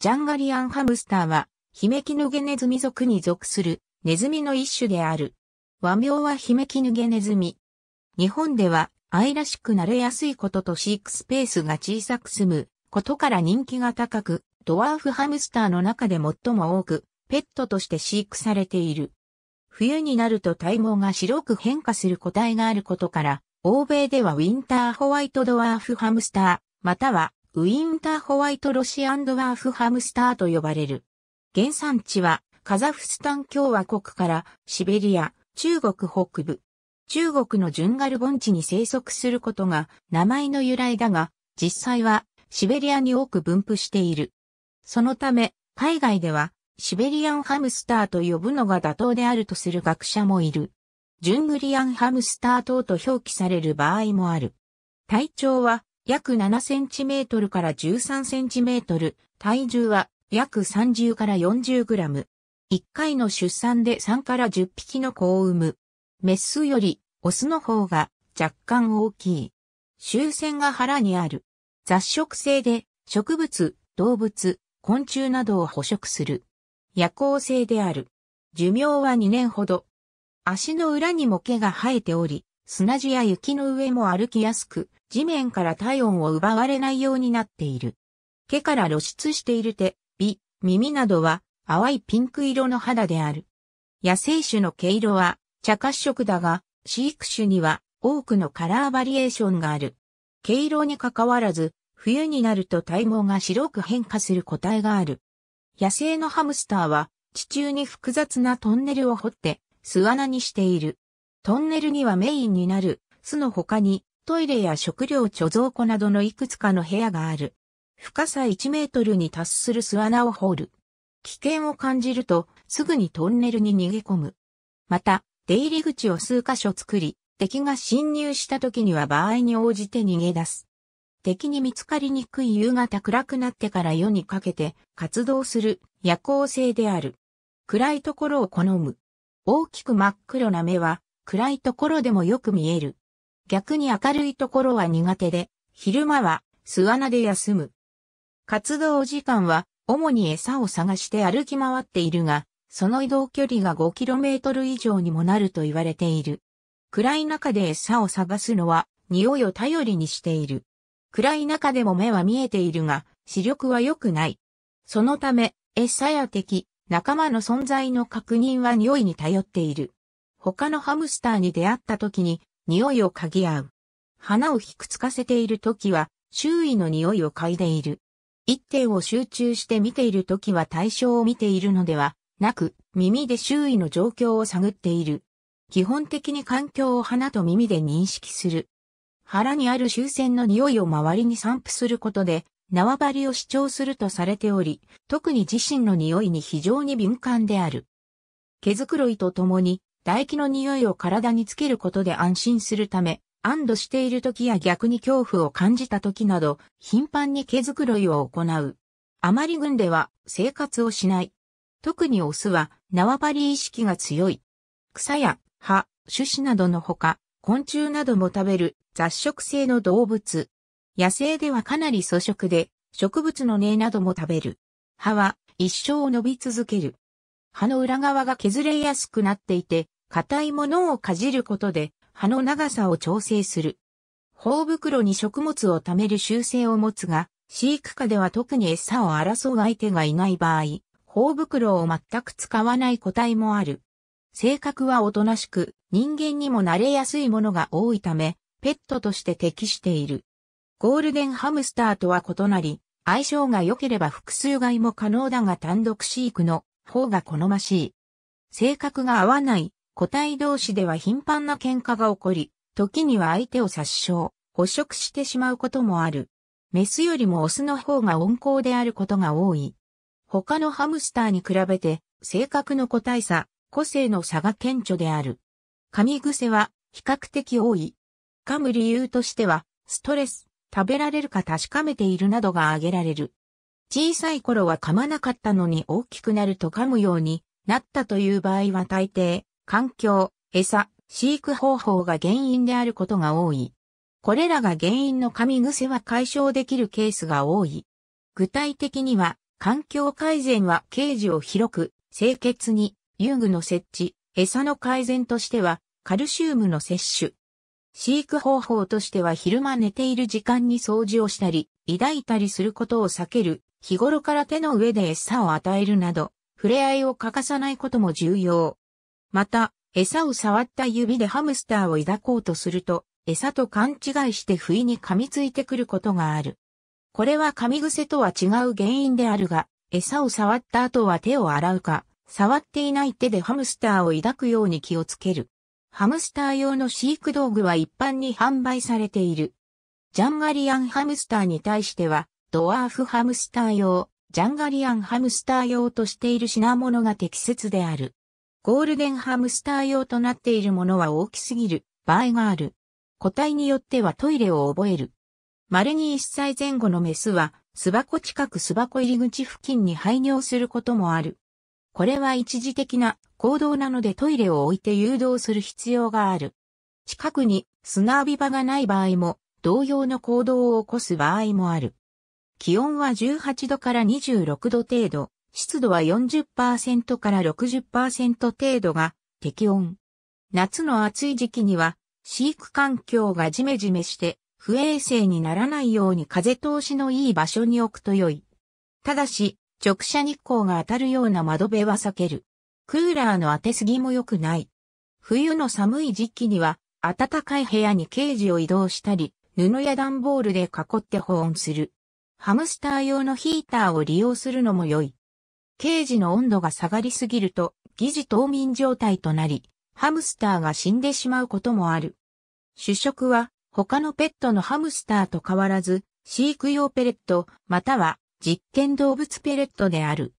ジャンガリアンハムスターは、ヒメキヌゲネズミ属に属するネズミの一種である。和名はヒメキヌゲネズミ。日本では愛らしくなれやすいことと飼育スペースが小さく済むことから人気が高く、ドワーフハムスターの中で最も多く、ペットとして飼育されている。冬になると体毛が白く変化する個体があることから、欧米ではウィンターホワイトドワーフハムスター、またはウィンターホワイトロシアンドワーフハムスターと呼ばれる。原産地はカザフスタン共和国からシベリア、中国北部。中国のジュンガル盆地に生息することが名前の由来だが、実際はシベリアに多く分布している。そのため、海外ではシベリアンハムスターと呼ぶのが妥当であるとする学者もいる。ジュングリアンハムスター等と表記される場合もある。体長は約7センチメートルから13センチメートル、体重は約30から40グラム。1回の出産で3から10匹の子を産む。メスよりオスの方が若干大きい。終戦が腹にある。雑食性で植物、動物、昆虫などを捕食する。夜行性である。寿命は2年ほど。足の裏にも毛が生えており、砂地や雪の上も歩きやすく、地面から体温を奪われないようになっている。毛から露出している手、美、耳などは淡いピンク色の肌である。野生種の毛色は茶褐色だが、飼育種には多くのカラーバリエーションがある。毛色に関わらず、冬になると体毛が白く変化する個体がある。野生のハムスターは地中に複雑なトンネルを掘って巣穴にしている。トンネルにはメインになる巣の他にトイレや食料貯蔵庫などのいくつかの部屋がある。深さ1メートルに達する巣穴を掘る。危険を感じると、すぐにトンネルに逃げ込む。また、出入り口を数箇所作り、敵が侵入した時には場合に応じて逃げ出す。敵に見つかりにくい夕方暗くなってから夜にかけて活動する夜行性である。暗いところを好む。大きく真っ黒な目は暗いところでもよく見える。逆に明るいところは苦手で、昼間は巣穴で休む。活動時間は主に餌を探して歩き回っているが、その移動距離が 5km 以上にもなると言われている。暗い中で餌を探すのは匂いを頼りにしている。暗い中でも目は見えているが、視力は良くない。そのため、餌や敵、仲間の存在の確認は匂いに頼っている。他のハムスターに出会った時に匂いを嗅ぎ合う。花をひくつかせている時は、周囲の匂いを嗅いでいる。一点を集中して見ている時は対象を見ているのではなく、耳で周囲の状況を探っている。基本的に環境を花と耳で認識する。腹にある終戦の匂いを周りに散布することで、縄張りを主張するとされており、特に自身の匂いに非常に敏感である。毛づくろいとともに、唾液の匂いを体につけることで安心するため、安堵している時や逆に恐怖を感じた時など、頻繁に毛づくろいを行う。あまり軍では生活をしない。特にオスは縄張り意識が強い。草や葉、種子などのほか、昆虫なども食べる雑食性の動物。野生ではかなり粗食で、植物の根なども食べる。葉は一生を伸び続ける。葉の裏側が削れやすくなっていて、硬いものをかじることで葉の長さを調整する。頬袋に食物を貯める習性を持つが、飼育下では特に餌を争う相手がいない場合、頬袋を全く使わない個体もある。性格はおとなしく、人間にも慣れやすいものが多いため、ペットとして適している。ゴールデンハムスターとは異なり、相性が良ければ複数害いも可能だが単独飼育の方が好ましい。性格が合わない個体同士では頻繁な喧嘩が起こり、時には相手を殺傷、捕食してしまうこともある。メスよりもオスの方が温厚であることが多い。他のハムスターに比べて、性格の個体差、個性の差が顕著である。噛み癖は比較的多い。噛む理由としては、ストレス、食べられるか確かめているなどが挙げられる。小さい頃は噛まなかったのに大きくなると噛むようになったという場合は大抵、環境、餌、飼育方法が原因であることが多い。これらが原因の噛み癖は解消できるケースが多い。具体的には、環境改善はケージを広く、清潔に、遊具の設置、餌の改善としては、カルシウムの摂取。飼育方法としては昼間寝ている時間に掃除をしたり、抱いたりすることを避ける、日頃から手の上で餌を与えるなど、触れ合いを欠かさないことも重要。また、餌を触った指でハムスターを抱こうとすると、餌と勘違いして不意に噛みついてくることがある。これは噛み癖とは違う原因であるが、餌を触った後は手を洗うか、触っていない手でハムスターを抱くように気をつける。ハムスター用の飼育道具は一般に販売されている。ジャンガリアンハムスターに対しては、ドワーフハムスター用、ジャンガリアンハムスター用としている品物が適切である。ゴールデンハムスター用となっているものは大きすぎる場合がある。個体によってはトイレを覚える。稀に1歳前後のメスは、巣箱近く巣箱入り口付近に排尿することもある。これは一時的な行動なのでトイレを置いて誘導する必要がある。近くに砂浴び場がない場合も、同様の行動を起こす場合もある。気温は18度から26度程度、湿度は40%から60%程度が適温。夏の暑い時期には、飼育環境がジメジメして不衛生にならないように風通しのいい場所に置くと良い。ただし、直射日光が当たるような窓辺は避ける。クーラーの当てすぎも良くない。冬の寒い時期には、暖かい部屋にケージを移動したり、布や段ボールで囲って保温する。ハムスター用のヒーターを利用するのも良い。ケージの温度が下がりすぎると、疑似冬眠状態となり、ハムスターが死んでしまうこともある。主食は、他のペットのハムスターと変わらず、飼育用ペレット、または実験動物ペレットである。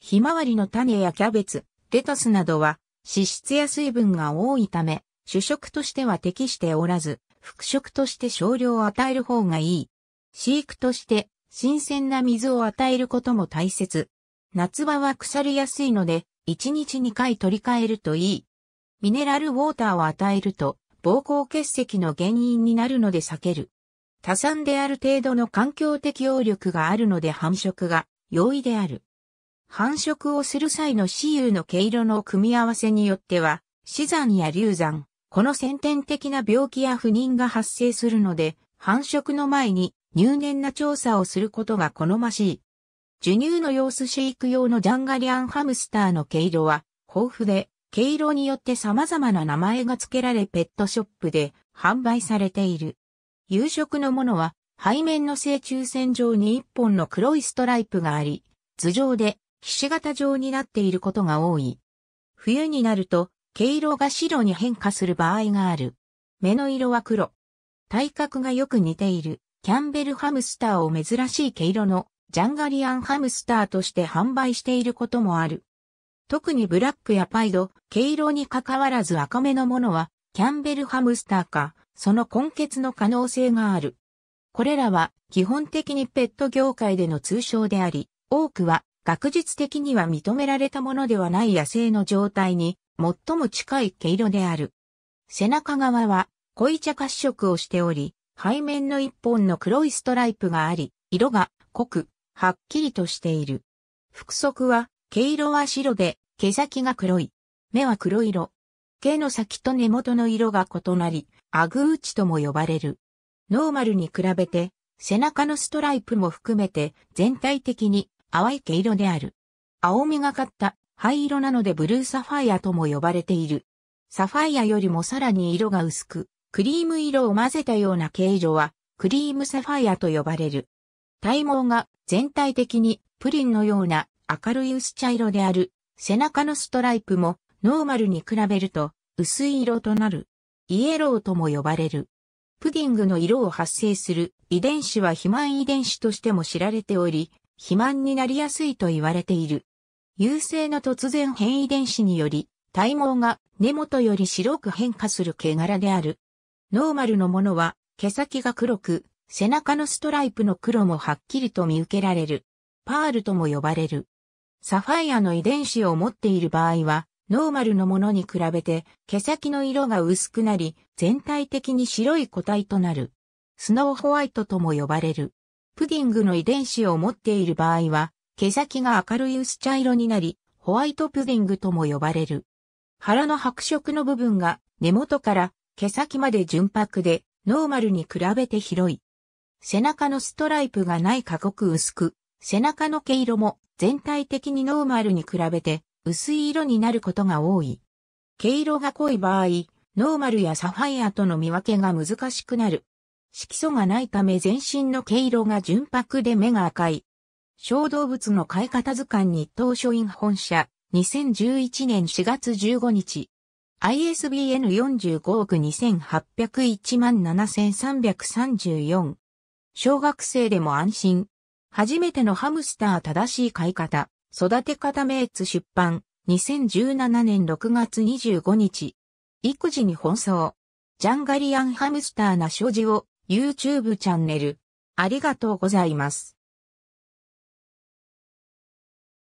ひまわりの種やキャベツ、レタスなどは脂質や水分が多いため、主食としては適しておらず、副食として少量を与える方がいい。飼育として新鮮な水を与えることも大切。夏場は腐りやすいので、1日2回取り替えるといい。ミネラルウォーターを与えると、膀胱結石の原因になるので避ける。多産である程度の環境適応力があるので繁殖が容易である。繁殖をする際の雌雄の毛色の組み合わせによっては、死産や流産、この先天的な病気や不妊が発生するので、繁殖の前に入念な調査をすることが好ましい。授乳の様子飼育用のジャンガリアンハムスターの毛色は豊富で、毛色によって様々な名前が付けられペットショップで販売されている。夕食のものは背面の正中線上に一本の黒いストライプがあり、頭上で菱形状になっていることが多い。冬になると毛色が白に変化する場合がある。目の色は黒。体格がよく似ているキャンベルハムスターを珍しい毛色のジャンガリアンハムスターとして販売していることもある。特にブラックやパイド、毛色に関わらず赤目のものは、キャンベルハムスターか、その根結の可能性がある。これらは基本的にペット業界での通称であり、多くは学術的には認められたものではない野生の状態に最も近い毛色である。背中側は濃い茶褐色をしており、背面の一本の黒いストライプがあり、色が濃くはっきりとしている。腹側は、毛色は白で、毛先が黒い。目は黒色。毛の先と根元の色が異なり、アグウチとも呼ばれる。ノーマルに比べて、背中のストライプも含めて、全体的に淡い毛色である。青みがかった灰色なのでブルーサファイアとも呼ばれている。サファイアよりもさらに色が薄く、クリーム色を混ぜたような形状は、クリームサファイアと呼ばれる。体毛が全体的にプリンのような明るい薄茶色である。背中のストライプもノーマルに比べると薄い色となる。イエローとも呼ばれる。プディングの色を発生する遺伝子は肥満遺伝子としても知られており、肥満になりやすいと言われている。優勢の突然変異遺伝子により、体毛が根元より白く変化する毛柄である。ノーマルのものは毛先が黒く、背中のストライプの黒もはっきりと見受けられる。パールとも呼ばれる。サファイアの遺伝子を持っている場合は、ノーマルのものに比べて毛先の色が薄くなり、全体的に白い個体となる。スノーホワイトとも呼ばれる。プディングの遺伝子を持っている場合は、毛先が明るい薄茶色になり、ホワイトプディングとも呼ばれる。腹の白色の部分が根元から毛先まで純白で、ノーマルに比べて広い。背中のストライプがない過酷薄く、背中の毛色も全体的にノーマルに比べて薄い色になることが多い。毛色が濃い場合、ノーマルやサファイアとの見分けが難しくなる。色素がないため全身の毛色が純白で目が赤い。小動物の飼い方図鑑日東書院本社、2011年4月15日。ISBN45 億2801万7334。小学生でも安心。初めてのハムスター正しい飼い方、育て方メイツ出版、2017年6月25日。育児に奔走。ジャンガリアンハムスターな所持を YouTube チャンネル。ありがとうございます。